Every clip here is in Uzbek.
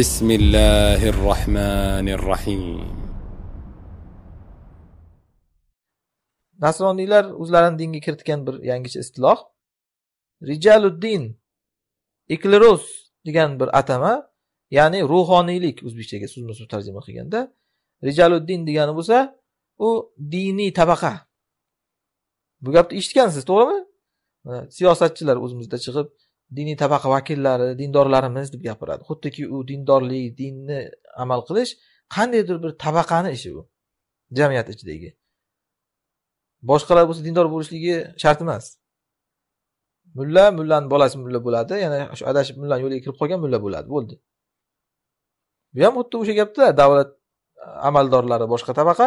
بسم الله الرحمن الرحيم nasroniylar o'zlarini dinga kiritgan bir yangicha istiloh rijaluddin ikleros degan bir atama ya'ni ruhoniylik o'zbekchaga so'zma so'z tarjima qilganda rijaluddin degani bo'lsa u diniy tabaqa bu gapni eshitgansiz to'g'rimi siyosatchilar o'zimizda chiqib diniy tabaqa vakillari dindorlarimiz deb gapiradi xuddiki u dindorlik dinni amal qilish qandaydir bir tabaqani ishi u jamiyat ichidagi boshqalar bo'lsa dindor bo'lishligi shart emas mulla mullani bolasi mulla bo'ladi yana shu adashib mullani yo'liga kirib qolgan mulla bo'ladi bo'ldi bu ham xuddi o'sha gapda davlat amaldorlari boshqa tabaqa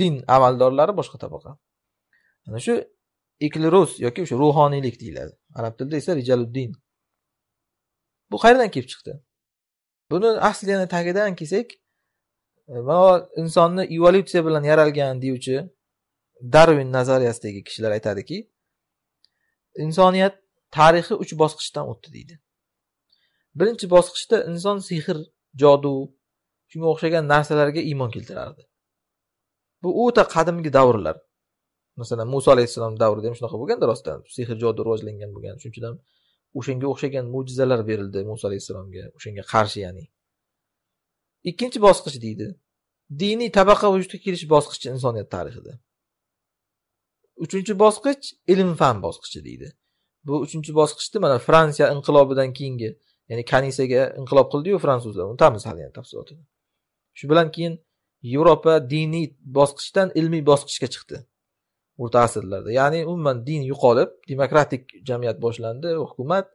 din amaldorlari boshqa tabaqa ana shu iklerus yoki o'sha ruhoniylik deyiladi arab tilida esa rijaluddin bu qayerdan kelib chiqdi buni asl yana tagidan kelsak e, mana insonni evolyutsiya bilan yaralgan deyuvchi darvin nazariyasidagi kishilar aytadiki insoniyat tarixi uch bosqichdan o'tdi deydi birinchi bosqichda inson sehr jodu shunga o'xshagan narsalarga iymon keltirardi bu o'ta qadimgi davrlar masalan muso alayhissalom davrida ham shunaqa bo'lganda rostdan sehr jodu rivojlangan bo'lgan shuning uchun ham o'shanga o'xshagan mo'jizalar berildi muso alayhissalomga o'shanga qarshi ya'ni ikkinchi bosqich deydi diniy tabaqa vujudga kelish bosqichi insoniyat tarixida uchinchi bosqich ilm fan bosqichi deydi bu uchinchi bosqichda mana fransiya inqilobidan keyingi ya'ni kanisaga inqilob qildiyu fransuzlar unutamiz hali ham tafsilotini shu bilan keyin yevropa diniy bosqichdan ilmiy bosqichga chiqdi o'rta asrlarda ya'ni umuman din yo'qolib demokratik jamiyat boshlandi hukumat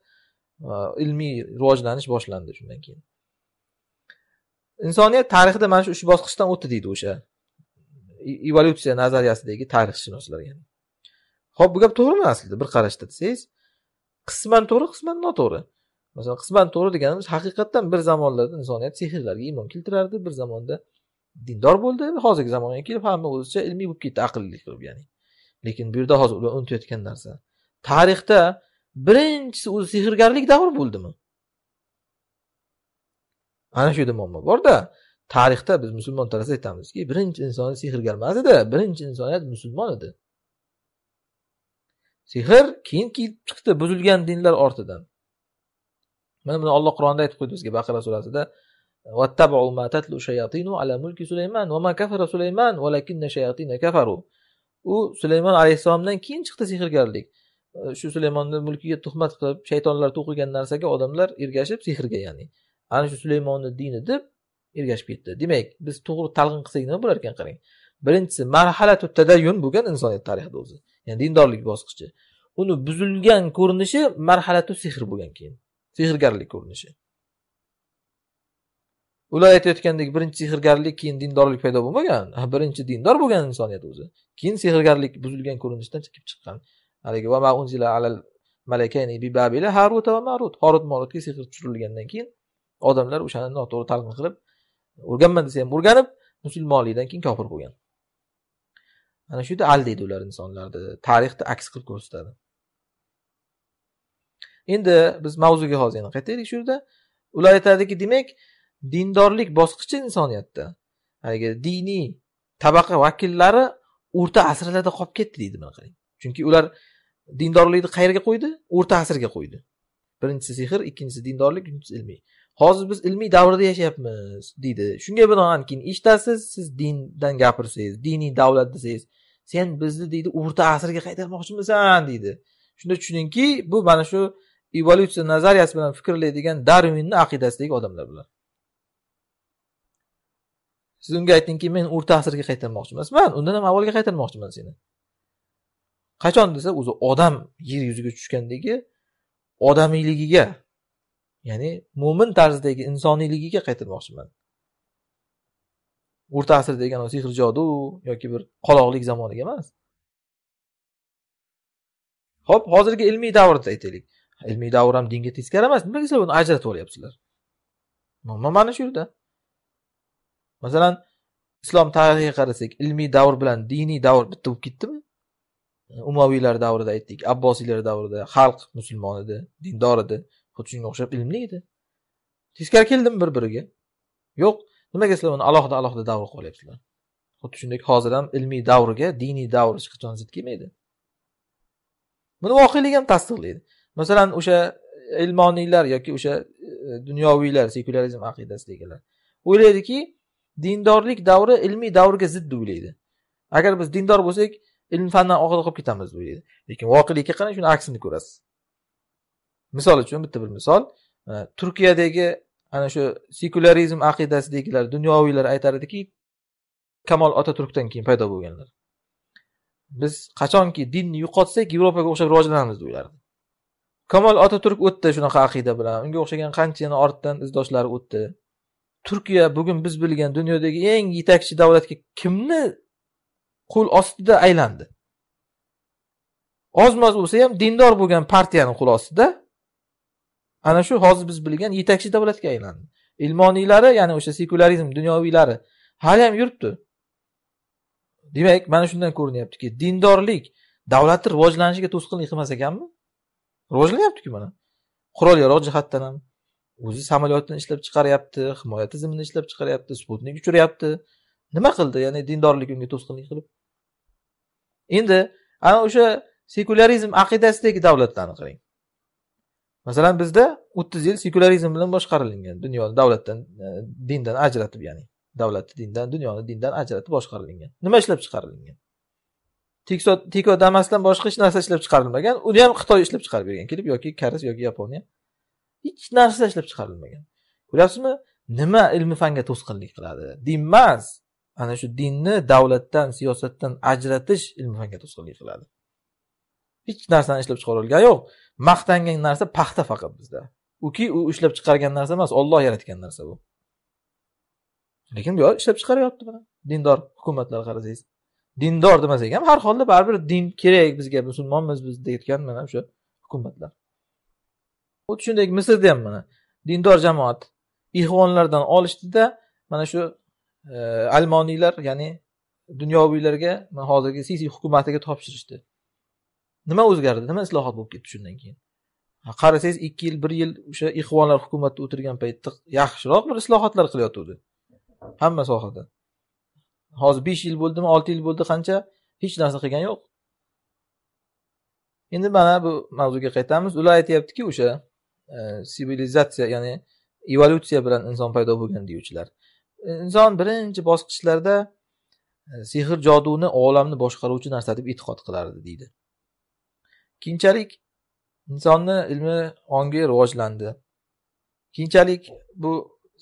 e, ilmiy rivojlanish boshlandi shundan keyin insoniyat tarixida mana shu uch bosqichdan o'tdi deydi o'sha e, evolyutsiya nazariyasidagi tarixshunoslar ya'ni ho'p bu gap to'g'rimi aslida bir qarashda desangiz qisman to'g'ri qisman noto'g'ri masalan qisman to'g'ri deganimiz haqiqatdan bir zamonlarda insoniyat sehrlarga iymon keltirardi bir zamonda dindor bo'ldi hozirgi zamonga kelib hamma o'zicha ilmiy bo'lib ketdi aqlli qilib ya'ni lekin bu yerda hozir ular unutayotgan narsa tarixda birinchisi o'zi sehrgarlik davri bo'ldimi ana shu yerda muammo borda tarixda biz musulmon tarafda aytamizki birinchi inson sehrgar emas edi birinchi insoniyat musulmon edi sehr keyin kelib chiqdi buzilgan dinlar ortidan mana buni olloh qur'onda aytib qo'ydi bizga baqara surasida واتبعوا ما تتلو الشياطين على ملك سليمان وما كفر سليمان ولكن shayatin كفروا u sulaymon alayhissalomdan keyin chiqdi sehrgarlik shu sulaymonni mulkiga tuhmat qilib shaytonlar to'qigan narsaga odamlar ergashib sehrga ya'ni ana shu sulaymonni dini deb ergashib ketdi demak biz to'g'ri talqin qilsak nima bo'lar ekan qarang birinchisi marhalatu tadayyun bo'lgan insoniyat tarixida o'zi ya'ni dindorlik bosqichi uni buzilgan ko'rinishi marhalatu sehr bo'lgan keyin sehrgarlik ko'rinishi ular aytayotgandek birinchi sehrgarlik keyin dindorlik paydo bo'lmagan birinchi dindor bo'lgan insoniyat o'zi keyin sehrgarlik buzilgan ko'rinishdan kelib chiqqan haligi harut va marut horut marutga sehr tushirilgandan keyin odamlar o'shani noto'g'ri talqin qilib o'rganman desa ham o'rganib musulmonlikdan keyin kofir bo'lgan ana shu yerda aldaydi ular insonlarni tarixni aks qilib ko'rsatadi endi biz mavzuga hozir yana qaytaylik shu yerda ular aytadiki demak dindorlik bosqichi insoniyatda haligi diniy tabaqa vakillari o'rta asrlarda qolib ketdi deydi mana qarang chunki ular dindorlikni qayerga qo'ydi o'rta asrga qo'ydi birinchisi sehr ikkinchisi dindorlik uchinchisi ilmiy hozir biz ilmiy davrda yashayapmiz deydi shunga binoan keyin eshitasiz siz dindan gapirsangiz diniy davlat desangiz sen bizni deydi o'rta asrga qaytarmoqchimisan deydi shunda tushuningki bu mana shu evolyutsiya nazariyasi bilan fikrlaydigan darvinni aqidasidagi odamlar bular siz unga aytingki men o'rta asrga qaytarmoqchi emasman undan ham avvalga qaytarmoqchiman seni qachon desa o'zi odam yer yuziga tushgandagi odamiyligiga ya'ni mo'min tarzidagi insoniyligiga qaytarmoqchiman o'rta asr degan sehr jodu yoki bir qoloqlik zamoniga emas ho'p hozirgi ilmiy davrni aytaylik ilmiy davr ham dinga teskari emas nimaga sizlar uni ajratib olyapsizlar mana shu yerda Masalan, islom tarixiga qarasak, ilmiy davr bilan diniy davr bitta bo'lib ketdimi? Umaviylar davrida aytdik, Abbosiylar davrida xalq musulmon edi, dindor edi, xuddi shunga o'xshab ilmli edi. Teskari keldim bir-biriga. Yo'q, nimaga sizlar uni alohida-alohida davr olyapsizlar Xuddi shunday hozir ham ilmiy davrga diniy davr hech qachon zid kelmaydi. Buni voqelik ham tasdiqlaydi. Masalan, o'sha ilmoniylar yoki o'sha e, dunyoviylar, sekularizm aqidasidagilar o'ylaydiki, dindorlik davri ilmiy davrga zid deb o'ylaydi agar biz dindor bo'lsak ilm fandan orqada qolib ketamiz deb o'ylaydi lekin voqelikka qarang shuni aksini ko'rasiz misol uchun bitta bir misol turkiyadagi ana shu sekularizm aqidasidagilar dunyoviylar aytar ediki kamol otaturkdan keyin paydo bo'lganlar biz qachonki dinni yo'qotsak yevropaga o'xshab rivojlanamiz deyardi kamol otaturk o'tdi shunaqa aqida bilan unga o'xshagan qancha yana ortdan izdoshlari o'tdi turkiya bugun biz bilgan dunyodagi eng yetakchi davlatga kimni qo'l ostida aylandi oz moz bo'lsa ham dindor bo'lgan partiyani qo'l ostida ana shu hozir biz bilgan yetakchi davlatga aylandi ilmoniylari ya'ni o'sha sekularizm dunyoviylari hali ham yuribdi demak mana shundan ko'rinyaptiki dindorlik davlatni rivojlanishiga to'sqinlik qilmas ekanmi rivojlanyaptiku mana qurol yarog' jihatdan ham o'zi samolyotni ishlab chiqaryapti himoya tizimini ishlab chiqaryapti sputnik uchiryapti nima qildi ya'ni dindorlik unga to'sqinlik qilib endi ana o'sha sekularizm aqidasidagi davlatlarni qarang masalan bizda o'ttiz yil sekularizm bilan boshqarilgan dunyoni davlatdan e, dindan ajratib ya'ni davlatni dindan dunyoni dindan ajratib boshqarilgan nima ishlab chiqarilgan teko damasdan boshqa hech narsa ishlab chiqarilmagan uni ham xitoy ishlab chiqarib bergan kelib yoki koreys yoki yaponiya hech narsa ishlab chiqarilmagan ko'ryapsizmi nima ilmi fanga to'sqinlik qiladi din emas ana shu dinni davlatdan siyosatdan ajratish ilmi fanga to'sqinlik qiladi hech narsani ishlab chiqarilgani yo'q maqtangan narsa paxta faqat bizda uki u ishlab chiqargan narsa emas olloh yaratgan narsa bu lekin bular ishlab chiqaryapti mana dindor hukumatlar qarasangiz dindor demasak ham har holda baribir din kerak bizga musulmonmiz biz deyotgan mana o'sha hukumatlar Xuddi shunday Misrda ham mana dindor jamoat ihvonlardan olishdida mana shu e, almoniylar ya'ni dunyoviylarga hozirgi sisi hukumatiga topshirishdi. Nima o'zgardi? Nima islohot bo'lib ketdi shundan keyin? Qarasangiz 2 yil, 1 yil o'sha ixvonlar hukumatda o'tirgan paytda yaxshiroq bir islohotlar qilyotgandi. Hamma sohada. Hozir 5 yil bo'ldimi, 6 yil bo'ldi, qancha hech narsa qilgan yo'q. Endi mana bu mavzuga qaytamiz. Ular aytayaptiki, o'sha E, sivilizatsiya ya'ni evolyutsiya bilan inson paydo bo'lgan deyuvchilar inson birinchi bosqichlarda e, sehr joduni olamni boshqaruvchi narsa deb e'tiqod qilardi deydi keyinchalik insonni ilmi ongi rivojlandi keyinchalik bu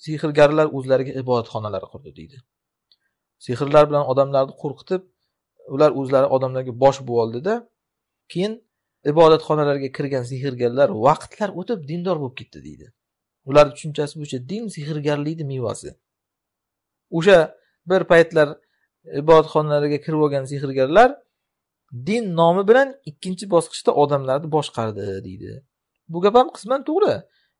sehrgarlar o'zlariga ibodatxonalar qurdi deydi sehrlar bilan odamlarni qo'rqitib ular o'zlari odamlarga bosh bo'voldida keyin ibodatxonalarga kirgan sehrgarlar vaqtlar o'tib dindor bo'lib ketdi deydi ularni tushunchasi bo'yicha din sehrgarlikni mevasi o'sha bir paytlar ibodatxonalarga kirib olgan sehrgarlar din nomi bilan ikkinchi bosqichda odamlarni boshqardi deydi bu gap ham qisman to'g'ri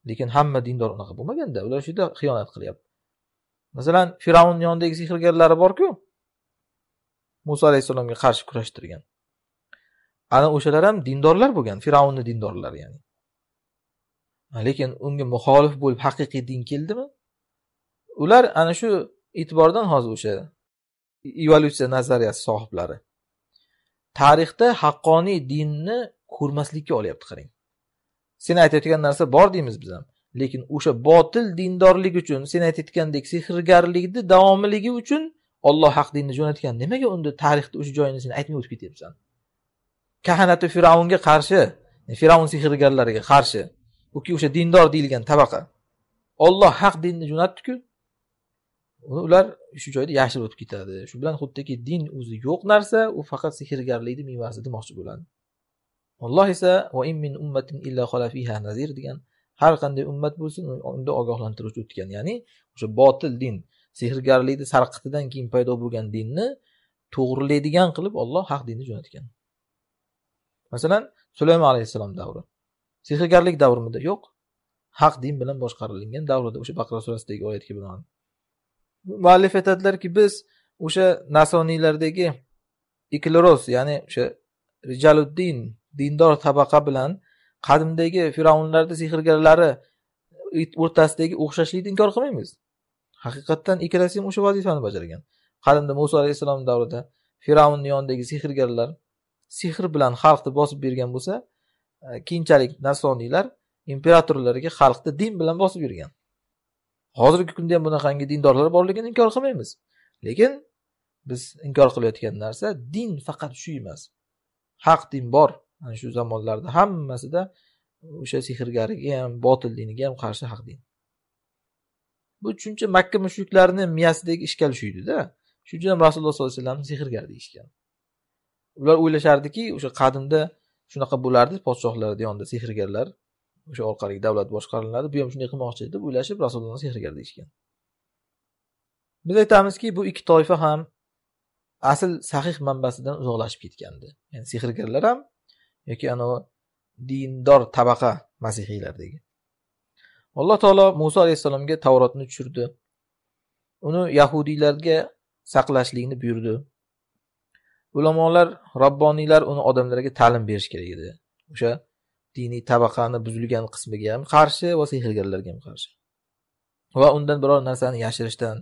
lekin hamma dindor unaqa bo'lmaganda ular shu yerda xiyonat qilyapti masalan fir'avn yonidagi sehrgarlari borku muso alayhissalomga qarshi kurashtirgan ana o'shalar ham dindorlar bo'lgan fir'avnni dindorlari ya'ni lekin unga muxolif bo'lib haqiqiy din keldimi ular ana shu e'tibordan hozir o'sha evolyutsiya nazariyasi sohiblari tarixda haqqoniy dinni ko'rmaslikka olyapti qarang sen aytayotgan narsa bor deymiz biz ham lekin o'sha botil dindorlik uchun sen aytayotgandek sehrgarlikni davomiligi uchun olloh haq dinni jo'natgan nimaga unda tarixda o'sha joyini sen aytmay o'tib ketyapsan kahanati fir'avnga qarshi e, fir'avn sehrgarlariga qarshi yoki o'sha dindor deyilgan tabaqa olloh haq dinni jo'natdiku ular shu joyda yashirib o'tib ketadi shu bilan xuddiki din o'zi yo'q narsa u faqat sehrgarlikni mevasi demoqchi bo'ladi alloh esa va min ummatin illa fiha nazir degan har qanday ummat bo'lsin unda ogohlantiruvchi o'tgan ya'ni o'sha botil din sehrgarlikni sarqitidan keyin paydo bo'lgan dinni to'g'rilaydigan qilib olloh haq dinni jo'natgan masalan sulaymon alayhissalom davri sehrgarlik davrimidi yo'q haq din bilan boshqarilgan davrida o'sha baqara surasidagi oyatga binoan muallif aytadilarki biz o'sha nasoniylardagi ikloroz ya'ni o'sha rijaluddin dindor tabaqa bilan qadimdagi firavnlarni sehrgarlari o'rtasidagi o'xshashlikni inkor qilmaymiz haqiqatdan ikkalasi ham o'sha vazifani bajargan qadimda muso alayhissalom davrida firavnni yonidagi sehrgarlar sehr bilan xalqni bosib bergan bo'lsa e, keyinchalik nasroniylar imperatorlarga xalqni din bilan bosib yurgan hozirgi kunda ham bunaqangi dindorlar borligini inkor qilmaymiz lekin biz inkor qilayotgan narsa din faqat shu emas haq din bor ana shu zamonlarda hammasida o'sha sehrgariga ham botil diniga ham qarshi haq din bu tushuncha makka mushuklarini miyasidagi ishkal shu edida shu uchun ham rasululloh sollallohu alayhi vasallamni sehrgar deyishgan ular o'ylashardiki o'sha qadimda shunaqa bo'lardi podshohlar yonida sehrgarlar o'sha orqali davlat boshqariladi bu ham shunday qilmoqchi deb o'ylashib rasulullohni sehrgar deyishgan biz aytamizki bu ikki toifa ham asl sahih manbasidan uzoqlashib ketgandi ya'ni sehrgarlar ham yoki anavi dindor tabaqa masihiylardagi alloh taolo muso alayhissalomga tavrotni tushirdi uni yahudiylarga saqlashlikni buyurdi ulamolar, robboniylar uni odamlarga ta'lim berish kerak edi. O'sha diniy tabaqani buzilgan qismiga ham qarshi va sehrgarlarga ham qarshi. Va undan biror narsani yashirishdan,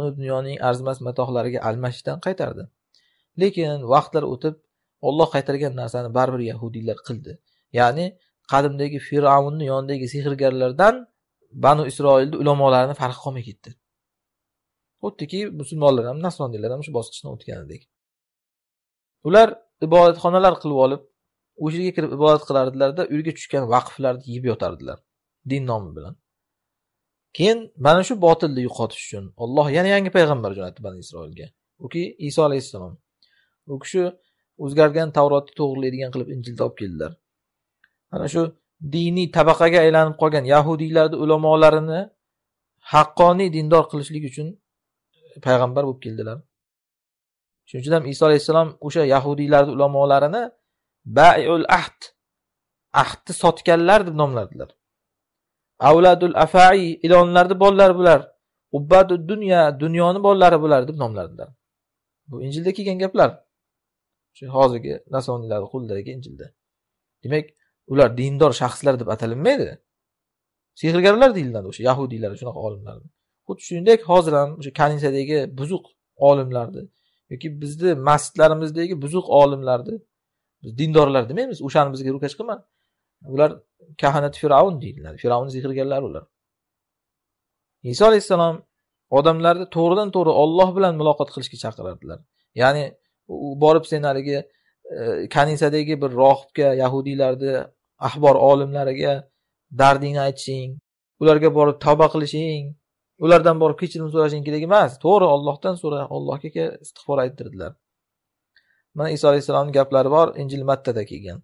uni dunyoning arzimas matohlariga almashishdan qaytardi. Lekin vaqtlar o'tib, Alloh qaytargan narsani baribir yahudiylar qildi. Ya'ni qadimdagi Fir'avnni yonidagi sehrgarlardan Banu Isroilni ulamolarini farqi qolmay ketdi. Xuddiki musulmonlar ham, nasroniylar ham shu bosqichdan o'tganidek. Ular ibodatxonalar qilib olib, yerga kirib ibodat qilardilarda, uyga tushgan vaqflarni yeb yotardilar din nomi bilan. Keyin mana shu botilni yo'qotish uchun Alloh yana yangi payg'ambar jo'natdi Bani Isroilga. Uki Iso alayhissalom. U kishi o'zgargan Tavrotni to'g'rilaydigan qilib Injilni olib keldilar. Mana shu diniy tabaqaga aylanib qolgan yahudiylarni ulamolarini haqqoniy dindor qilishlik uchun payg'ambar bo'lib keldilar shuning uchun ham iso alayhissalom o'sha yahudiylarni ulamolarini bayul ahd ahdni sotganlar deb nomladilar avladul afai ilonlarni bolalari bular ubbadu dunyo dunyoni bolalari bular deb nomladilar bu injilda kelgan gaplar shu hozirgi nasoniylarni qo'lidagi injilda demak ular dindor shaxslar deb atalinmaydi sehrgarlar deyiladi o'sha yahudiylar shunaqa olimlarni xuddi shuningdek hozir ham o'sha kanisadagi buzuq olimlarni yoki bizni masjidlarimizdagi buzuq olimlarni biz dindorlar demaymiz o'shani bizga ro'kach qilma ular kahanat fir'avn deydilar fir'avn zehrgarlari ular iso alayhissalom odamlarni to'g'ridan to'g'ri olloh bilan muloqot qilishga chaqirardilar ya'ni u borib sen haligi e, kanisadagi bir rohibga yahudiylarni ahbor olimlariga dardingni aytishing ularga borib tavba qilishing ulardan borib kechirim so'rashing kerak emas to'g'ri ollohdan so'ra ollohga istig'for ayttirdilar mana iso alayhissalomni gaplari bor injil mattada kelgan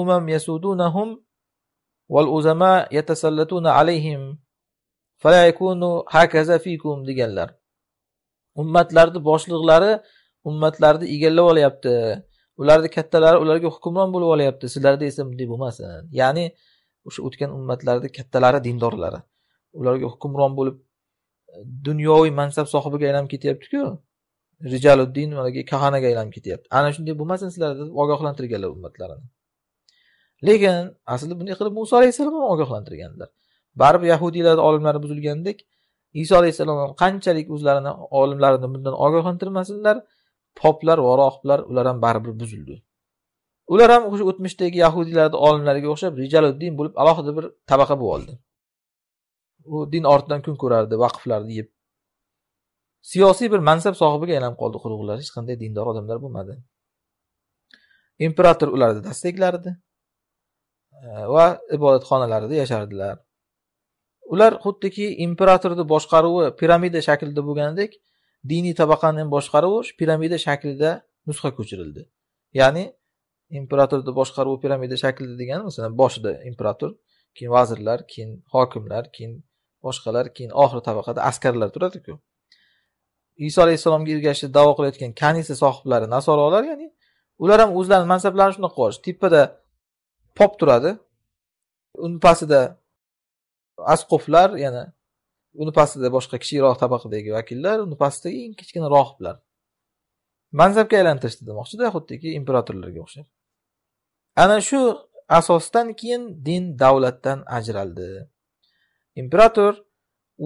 umam yasudunahum uzama yatasallatuna alayhim fikum deganlar ummatlarni boshliqlari ummatlarni egallab olyapti ularni kattalari ularga hukmron bo'lib olyapti sizlarda esa bunday bo'lmasin ya'ni o'sha o'tgan ummatlarni kattalari dindorlari ularga hukmron bo'lib dunyoviy mansab sohibiga aylanib ketyaptiku rijaluddin haligi kahanaga aylanib ketyapti ana shunday bo'lmasin sizlar deb ogohlantirganlar ummatlarini lekin aslida bunday qilib muso alayhissalom ham ogohlantirganlar baribir yahudiylarni olimlari buzilgandek iso alayhissalom ham qanchalik o'zlarini olimlarini bundan ogohlantirmasinlar poplar va rohiblar ular ham baribir buzildi ular ham o'sha o'tmishdagi yahudiylarni olimlariga o'xshab rijaluddin bo'lib alohida bir tabaqa bo'lib oldi u din ortidan kun ko'rardi vaqflarni yeb siyosiy bir mansab sohibiga aylanib qoldi qulug'lar hech qanday dindor odamlar bo'lmadi imperator ularni dasteklardi e, va ibodatxonalarida yashardilar ular xuddiki imperatorni boshqaruvi piramida shaklida bo'lganidek diniy tabaqani ham boshqaruvi piramida shaklida nusxa ko'chirildi ya'ni imperatorni boshqaruvi piramida shaklida degani masalan boshida imperator keyin vazirlar keyin hokimlar keyin boshqalar keyin oxirgi tabaqada askarlar turadiku iso alayhissalomga ergashishni davo qilayotgan kanisa sohiblari nasorolar ya'ni ular ham o'zlarini mansablarini shunaqa qilish tepada pop turadi uni pastida asqoflar yana uni pastida boshqa kichikroq tabaqadagi vakillar uni pastida eng kichkina rohiblar mansabga aylantirishdi demoqchida xuddiki imperatorlarga o'xshab ana shu asosdan keyin din davlatdan ajraldi imperator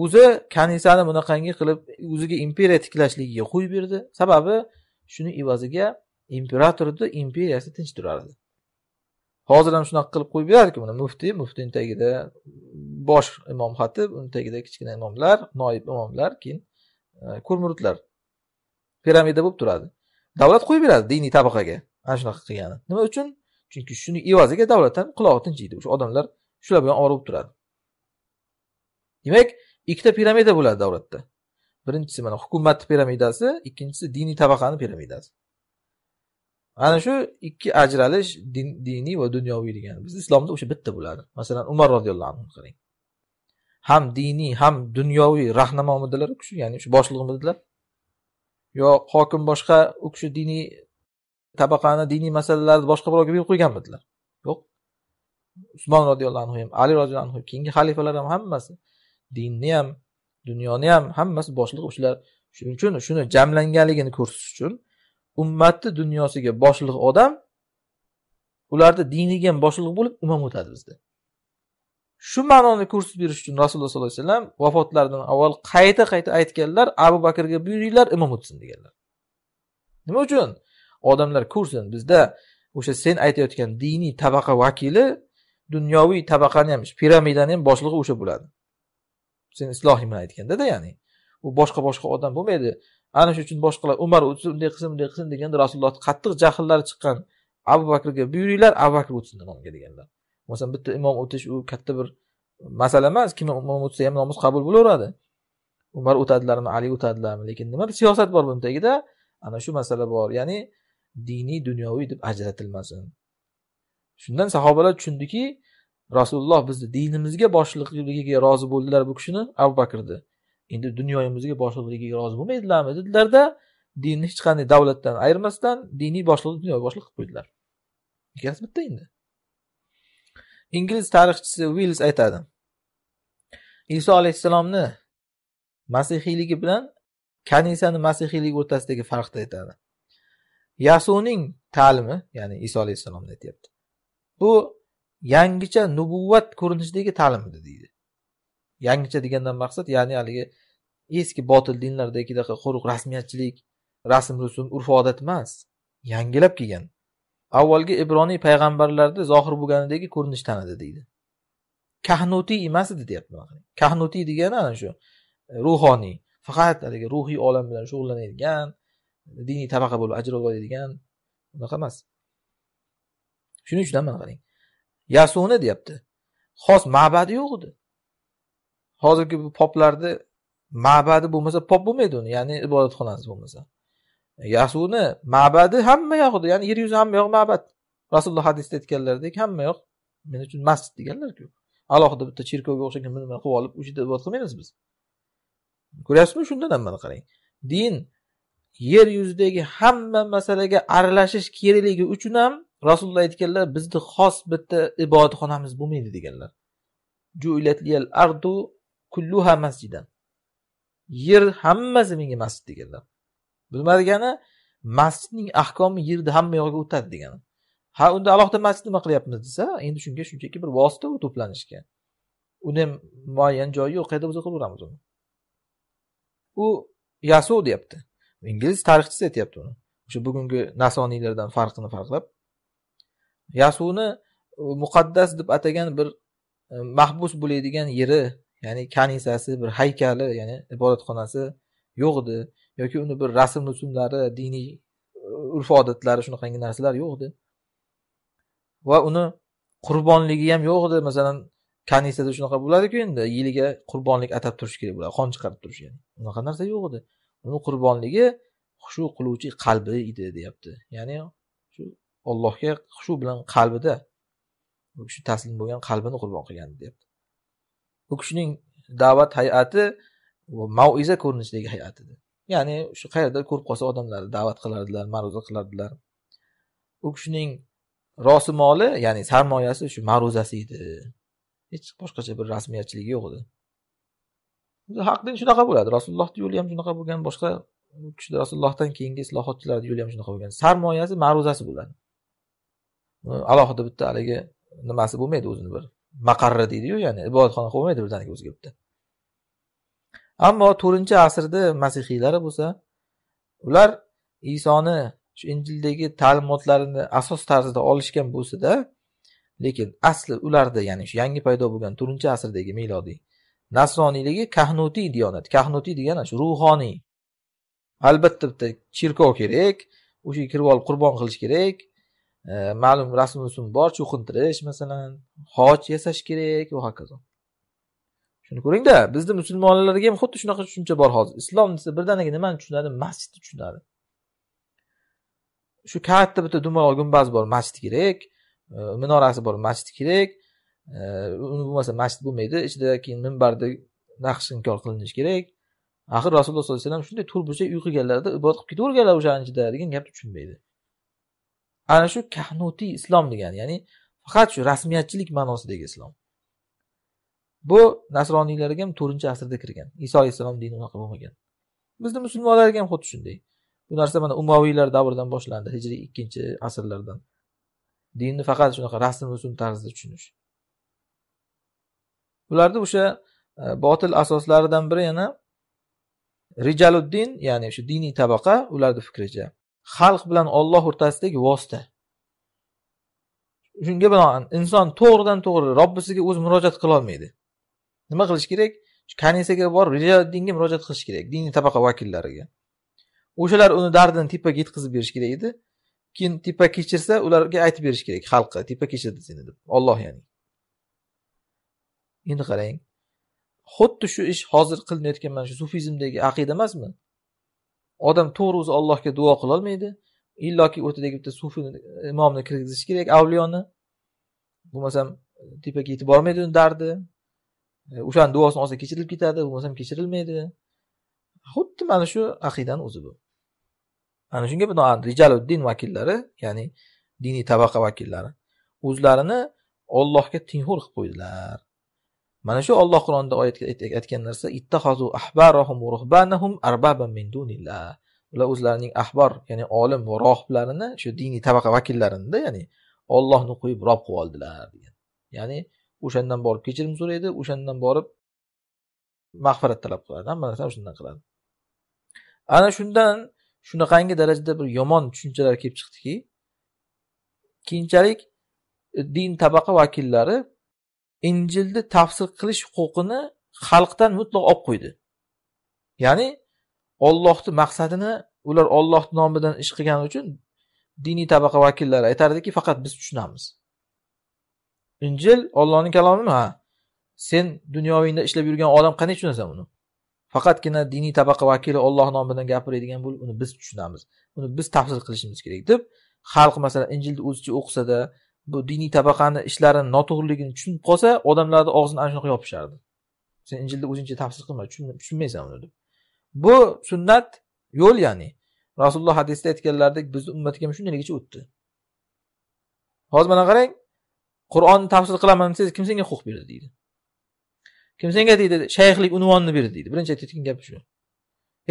o'zi kanisani bunaqangi qilib o'ziga imperiya tiklashligiga qo'yib berdi sababi shuni evaziga imperatorni imperiyasi tinch turardi hozir ham shunaqa qilib qo'yib beradiku mana muftiy muftiyni tagida bosh imom xatib uni tagida kichkina imomlar noib imomlar keyin e, kurmurutlar piramida bo'lib turadi davlat qo'yib beradi diniy tabaqaga ana shunaqa qilgani nima uchun chunki shuni evaziga davlat ham qulog'i tinchiydi o'sha odamlar shular bilan ovora bo'lib turadi Demak, ikkita piramida bo'ladi davlatda. Birinchisi mana hukumat piramidasi, ikkinchisi diniy tabaqani piramidasi. Ana shu ikki ajralish din, diniy va dunyoviy degan. bizni islomda o'sha bitta bo'ladi. Masalan, Umar roziyallohu anhu qarang. Ham diniy, ham dunyoviy rahnamomidilar u kishi, ya'ni shu boshlig'imidilar Yo hokim boshqa, u kishi diniy tabaqani, diniy masalalarni boshqa birovga berib qo'yganmidilar? Yo'q. Usmon roziyallohu anhu ham, Ali roziyallohu anhu, keyingi xalifalar ham hammasi dinni ham dunyoni ham hammasi boshliq o'shalar shuning uchun shuni jamlanganligini ko'rsatish uchun ummatni dunyosiga boshliq odam ularni diniga ham boshliq bo'lib imom o'tadi bizda shu ma'noni ko'rsatib berish uchun rasululloh sollallohu alayhi vasallam vafotlaridan avval qayta qayta aytganlar abu bakrga buyuringlar imom o'tsin deganlar nima uchun odamlar ko'rsin bizda o'sha sen aytayotgan diniy tabaqa vakili dunyoviy tabaqani ham piramidani ham boshlig'i o'sha bo'ladi seni islohing bilan aytgandada ya'ni u boshqa boshqa odam bo'lmaydi ana shu uchun boshqalar umar o'tsin unday qilsin bunday qilsin deganda rasulullohni qattiq jahllari chiqqan abu bakrga buyuringlar abu bakr o'tsin imomga deganlar masalan bitta imom o'tish u katta bir masala emas kim imom o'tsa ham namoz qabul bo'laveradi umar o'tadilarmi ali o'tadilarmi lekin nima bir siyosat bor buni tagida ana shu masala bor ya'ni diniy dunyoviy deb ajratilmasin shundan sahobalar tushundiki rasululloh bizni dinimizga boshliqligiga rozi bo'ldilar bu kishini abu bakrni endi dunyoyimizga boshliqligiga rozi bo'lmaydilarmi dedilarda dinni hech qanday davlatdan ayirmasdan diniy boshliqni dunyo boshliq qilib qo'ydilar ikkalasi bitta endi ingliz tarixchisi wills aytadi iso alayhissalomni masihiyligi bilan kanisani masihiyligi o'rtasidagi farqni aytadi yasuning ta'limi ya'ni iso alayhissalomni aytyapti bu yangicha nubuvat ko'rinishidagi edi deydi yangicha degandan maqsad ya'ni haligi eski botil dinlardagidaqa quruq rasmiyatchilik rasm rusum urf odat emas yangilab kelgan avvalgi ibroniy payg'ambarlarda zohir bo'lganidagi ko'rinish tanidi deydi kahnutiy emas edi deyapti kahnutiy degani ana shu e, ruhoniy faqat haligi ruhiy olam bilan shug'ullanadigan diniy tabaqa bo'lib ajralib oladigan unaqa emas shuning uchun ham qarang yasuni deyapti xos ma'badi yo'q edi hozirgi bu poplarni ma'badi bo'lmasa pop bo'lmaydi uni ya'ni ibodatxonasi bo'lmasa yasuni ma'badi hamma edi ya'ni yer yuzi hamma yoq ma'bad rasululloh hadisda aytganlaridek hamma yoq men uchun masjid deganlarku alohida bitta cherkovga o'xshagan bir nima qilib olib o'sha yerda ibodat qilmaymiz biz ko'ryapsizmi ham mana qarang din yer yuzidagi hamma masalaga aralashish kerakligi uchun ham rasululloh aytganlar bizni xos bitta ibodatxonamiz bo'lmaydi deganlar ardu kulluha masjidan yer hammasi menga masjid deganlar bu nima degani masjidning ahkomi yerni hamma yog'iga o'tadi degani ha unda alohida masjid nima qilyapmiz desa endi shunga shunchaki bir vosita u to'planishga uni ham muayyan joyi yo'q qayerda bo'lsa qilaveramiz uni u yasu deyapti ingliz tarixchisi aytyapti uni o'sha bugungi nasoniylardan farqini farqlab yasuvni e, muqaddas deb atagan bir e, mahbus bo'ladigan yeri ya'ni kanisasi bir haykali ya'ni ibodatxonasi yo'q edi yoki uni bir rasm rusumlari diniy e, urf odatlari shunaqangi narsalar yo'q edi va uni qurbonligi ham yo'q edi masalan kanisada shunaqa bo'ladiku endi yiliga qurbonlik atab turish kerak bo'ladi qon chiqarib turish yani unaqa narsa yo'q edi uni qurbonligi xushu qiluvchi qalbi edi deyapti ya'ni allohga shu bilan qalbida u kishi taslim bo'lgan qalbini qurbon qilgan deyapti u kishining da'vat hay'ati maiza ko'rinishidagi hay'at edi ya'ni shu qayerda ko'rib qolsa odamlar da'vat qilardilar ma'ruza qilardilar u kishining rosimoli ya'ni sarmoyasi shu ma'ruzasi edi hech boshqacha bir rasmiyatchiligi yo'q edi haq din shunaqa bo'ladi rasulullohni yo'li ham shunaqa bo'lgan boshqa kishi rasulullohdan keyingi islohotchilarni yo'li ham shunaqa bo'lgan sarmoyasi ma'ruzasi bo'ladi alohida bitta haligi nimasi bo'lmaydi o'zini bir maqarri deydiyu ya'ni ibodatxona qilib bo'lmaydi birdaniga o'ziga bitta ammo to'rtinchi asrda masihiylari bo'lsa ular isoni shu injildagi ta'limotlarini asos tarzida olishgan bo'lsada lekin asli ularda ya'ni shu yangi paydo bo'lgan to'rtinchi asrdagi milodiy nasroniyligi kahnutiy diyonat kahnutiy degani shu ruhoniy albatta bitta cherkov kerak o'sha kirib olib qurbon qilish kerak Э, ma'lum rasm rusum bor cho'qintirish masalan hoj yasash kerak va hokazo shuni ko'ringda bizni musulmonlarga ham xuddi shunaqa tushuncha bor hozir islom desa birdaniga nimani tushunadi masjidni tushunadi shu katta bitta dumaloq gumbaz bor masjid kerak minorasi bor masjid kerak uni bo'lmasa masjid bo'lmaydi ichida keyin minbarda naqsh inkor qilinishi kerak axir rasululloh sollallohu alayhi vasallam shunday to'rt burchak uy qilganlarda ibodat qilib ketaverganlar o'shani ichida degan gapni tushunmaydi ana shu kahnutiy islom degani ya'ni faqat shu rasmiyatchilik ma'nosidagi islom bu nasroniylarga ham to'rtinchi asrda kirgan iso alayhissalom dini unaqa bo'lmagan bizni musulmonlarga ham xuddi shunday bu narsa mana umaviylar davridan boshlandi hijriy ikkinchi asrlardan dinni faqat shunaqa rasm rusum tarzida tushunish ularni o'sha e, botil asoslaridan biri yana rijaluddin ya'ni shu diniy tabaqa ularni fikricha xalq bilan Alloh o'rtasidagi vosita. Shunga binoan inson to'g'ridan-to'g'ri Robbisiga o'z murojaat qila olmaydi. Nima qilish kerak? Kanisaga borib, rijoiddinga murojaat qilish kerak, diniy tabaqa vakillariga. O'shalar uni dardini tepaga yetkazib berish kerak edi. Keyin tepa kechirsa, ularga aytib berish kerak xalqqa, tepa kechirdi seni deb. Alloh ya'ni. Endi qarang. Xuddi shu ish hozir qilinayotgan mana shu sufizmdagi aqida emasmi? odam to'g'ri o'zi allohga duo qilolmaydi illoki o'rtadagi bitta sufi e, imomni kirgizish kerak avliyoni bo'lmasam tepaga yetib bormaydi uni dardi e, o'shani duosini olsa kechirilib ketadi bo'lmasam kechirilmaydi xuddi mana shu aqidani o'zi bu ana shunga binoan rijaluddin vakillari ya'ni diniy tabaqa vakillari o'zlarini ollohga tenghur qilib qo'ydilar mana shu Alloh Qur'onda oyat aytgan narsa ittahozu ahbarahum ruhbanahum arbaban min dunillah ular o'zlarining ahbor ya'ni olim va rohiblarini shu diniy tabaqa vakillarinida ya'ni Allohni qo'yib rob qilib oldilar degan ya'ni o'shandan borib kechirim so'raydi o'shandan borib mag'firat talab qiladi hamma narsani o'shandan qiladi ana shundan shunaqangi darajada bir yomon tushunchalar kelib chiqdiki keyinchalik din tabaqa vakillari Injilni tafsir qilish huquqini xalqdan mutlaq olib qo'ydi. Ya'ni ollohni maqsadini ular Alloh nomidan ish qilgani uchun diniy tabaqa vakillari aytardiki, faqat biz tushunamiz. Injil Allohning kalomimi? Ha. Sen dunyoviyda ishlab yurgan odam qanday tushunasan uni? Faqatgina diniy tabaqa vakili Alloh nomidan gapiradigan bo'lib, uni biz tushunamiz. Uni biz tafsir qilishimiz kerak deb xalq masalan Injilni o'zicha o'qisada bu diniy tabaqani ishlarini noto'g'riligini tushunib qolsa odamlarni og'zini ana shunaqa yopishardi sen injilni o'zingcha tafsir qilma tushunmaysan uni deb bu sunnat yo'l ya'ni rasululloh hadisda aytganlaridek bizni ummatga shundayligicha o'tdi hozir mana qarang qur'onni tafsir qilaman desangiz kim senga huquq berdi deydi kim senga deydi shayxlik unvonini berdi deydi birinchi aytayotgan gap shu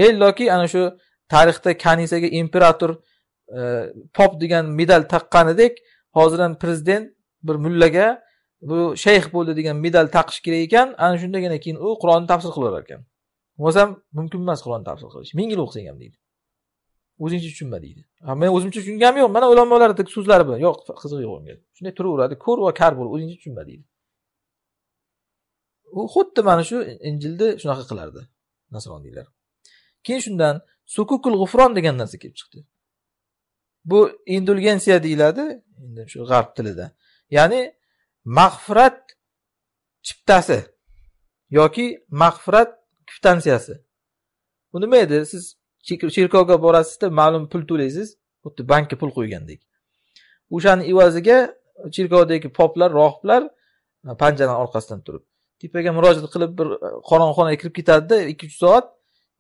elloki ana shu tarixda kanisaga imperator e, pop degan medal taqqanidek hozir ham prezident bir mullaga bu shayx bo'ldi degan medal taqish kerak ekan ana shundagina keyin u qur'onni tafsir qilar ekan bo'lmasam mumkin emas qur'onni tafsir qilish ming yil o'qisang ham deydi o'zingcha tushunma deydi men o'zimcha tushunganim yo'q mana ulamolarni so'zlari bilan yo'q qizig'i yo'q unga shunday turaveradi ko'r va kar bo'l o'zingcha tushunma deydi u xuddi mana shu injilni shunaqa qilardi nasroniylar keyin shundan sukukul g'ufron degan narsa kelib chiqdi bu indulgensiya deyiladi endi shu g'arb tilida ya'ni mag'firat chiptasi yoki mag'firat kvitansiyasi bu nima edi siz cherkovga borasizda ma'lum pul to'laysiz xuddi bankka pul qo'ygandek o'shani evaziga cherkovdagi poplar rohiblar e, panjani orqasidan turib tepaga murojaat qilib bir e, qorong'i xonaga kirib ketadida ikki uch soat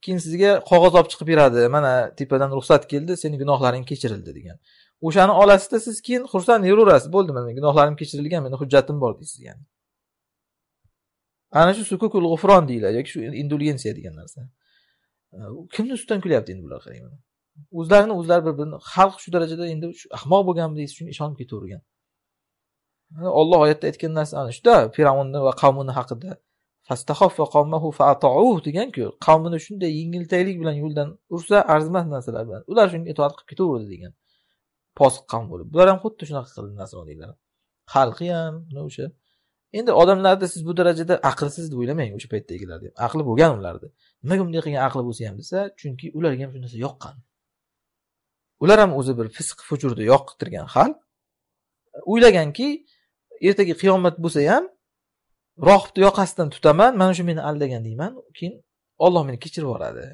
keyin sizga qog'oz olib chiqib beradi mana tepadan ruxsat keldi seni gunohlaring kechirildi degan o'shani olasizda siz keyin xursand yuraverasiz bo'ldi mana gunohlarim kechirilgan meni hujjatim bor deysiz ya'ni ana shu sukukul g'ufron deyiladi yoki shu indulgensiya degan narsa kimni ustidan kulyapti endi bular qarang mana o'zlarini o'zlari bir birini xalq shu darajada endi ahmoq bo'lganmi deysiz shunga ishonib ketavergan olloh oyatda aytgan narsa ana shuda fir'avnni va qavmini haqida deganku qavmini shunday yengiltaklik bilan yo'ldan ursa arzimas narsalar bilan ular shunga itoat qilib ketaverdi degan qavm bo'lib bular ham xuddi shunaqa qildi nasroniylar xalqi ham o'sha endi odamlarni siz bu darajada aqlsiz deb o'ylamang o'sha paytdagilarni aqli bo'lgan ularni nimaga bunday qilgan aqli bo'lsa ham desa chunki ularga ham shu narsa yoqqan ular ham o'zi bir fisq fujurni yoqtirgan xalq o'ylaganki ertaga qiyomat bo'lsa ham rohibni yoqasidan tutaman mana shu meni aldagan deyman keyin olloh meni kechirib yuboradi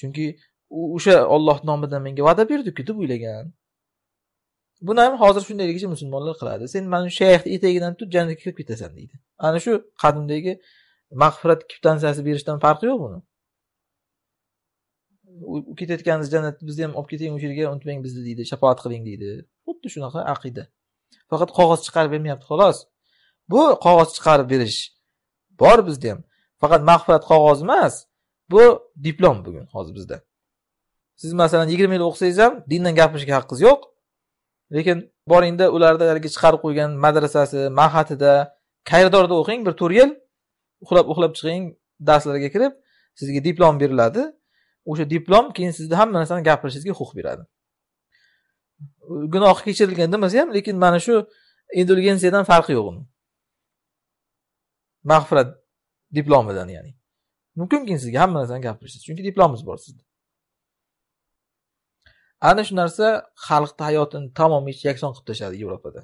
chunki o'sha olloh nomidan menga va'da berdi-ku deb o'ylagan buni ham hozir shundayligicha musulmonlar qiladi sen mana shu shayxni etagidan tut jannatga kirib ketasan deydi ana shu qadimdagi mag'firat kvitansiyasi berishdan farqi yo'q buni ketayotganingiz jannatni bizni ham olib keting o'sha yerga unutmang bizni deydi shafoat qiling deydi xuddi shunaqa aqida faqat qog'oz chiqarib bermayapti xolos bu qog'oz chiqarib berish bor bizda ham faqat mag'firat qog'ozi emas bu diplom bugun hozir bizda siz masalan yigirma yil o'qisangiz ham dindan gapirishga haqqingiz yo'q lekin boringda ularni haligi chiqarib qo'ygan madrasasi mahatida qayerdorda o'qing bir to'rt yil uxlab uxlab chiqing darslarga kirib sizga diplom beriladi o'sha diplom keyin sizni hamma narsani gapirishingizga huquq beradi gunohi kechirilgan demasa ham lekin mana shu indulgensiyadan farqi yo'q uni mag'firat diplomidan ya'ni mumkinki sizga hamma narsani gapirishingiz chunki diplomingiz bor sizda ana shu narsa xalqni hayotini tamomiy yakson qilib tashladi yevropada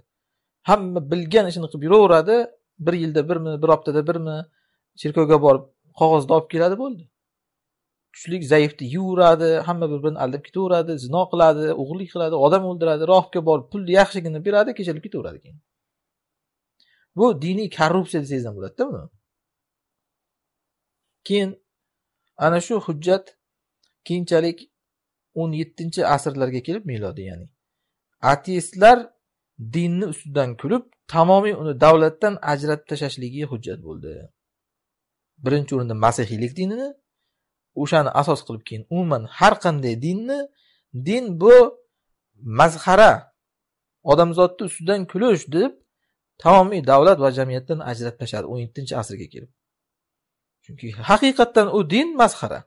hamma bilgan ishini qilib yuraveradi bir yilda birmi bir haftada birmi cherkovga borib qog'ozni olib keladi bo'ldi kuchlik zaifni yeyveradi hamma bir birini aldab ketaveradi zino qiladi o'g'irlik qiladi odam o'ldiradi rohibga borib pulni yaxshigina beradi kechalib ketaveradi keyin bu diniy korrupsiya desangiz ham bo'ladida buni keyin ana shu hujjat keyinchalik o'n yettinchi asrlarga kelib milodiy ya'ni ateistlar dinni ustidan kulib tamomiy uni davlatdan ajratib tashlashligi hujjat bo'ldi birinchi o'rinda masihiylik dinini o'shani asos qilib keyin umuman har qanday dinni din bu mazhara odamzodni ustidan kulish deb tamomiy davlat va jamiyatdan ajratib tashladi o'n yettinchi asrga kelib chunki haqiqatdan u din mazhara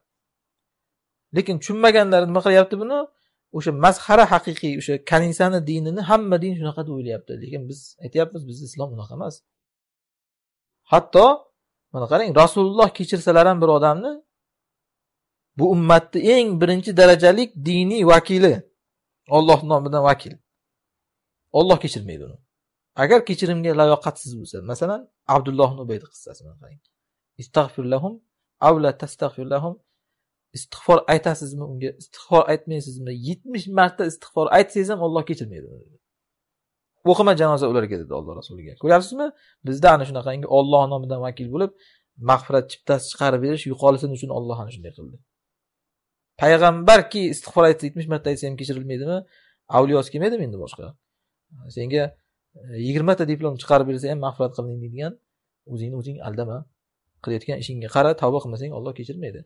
lekin tushunmaganlar nima qilyapti buni o'sha masxara haqiqiy o'sha kanisani dinini hamma din shunaqa deb o'ylayapti lekin biz aytyapmiz bizni islom unaqa emas hatto mana qarang rasululloh kechirsalar ham bir odamni bu ummatni eng birinchi darajalik diniy vakili olloh nomidan vakil olloh kechirmaydi uni agar kechirimga layoqatsiz bo'lsa masalan abdulloh qissasi mana qarang istig'for aytasizmi unga istig'for aytmaysizmi yetmish marta istig'for aytsangiz ham olloh kechirmaydi o'qima janoza ularga dedi olloh rasuliga ko'ryapsizmi bizda ana shunaqangi olloh nomidan vakil bo'lib mag'firat chiptasi chiqarib berish yo'qolsin uchun olloh ana shunday qildi payg'ambarki istig'for aytsa yetmish marta aytsa ham kechirilmaydimi avliyosi kelmaydimi endi boshqa senga e, yigirmata diplom chiqarib bersa ham mag'firat qilindi deydigan o'zingni o'zing aldama qilayotgan ishingga qara tavba qilmasang olloh kechirmaydi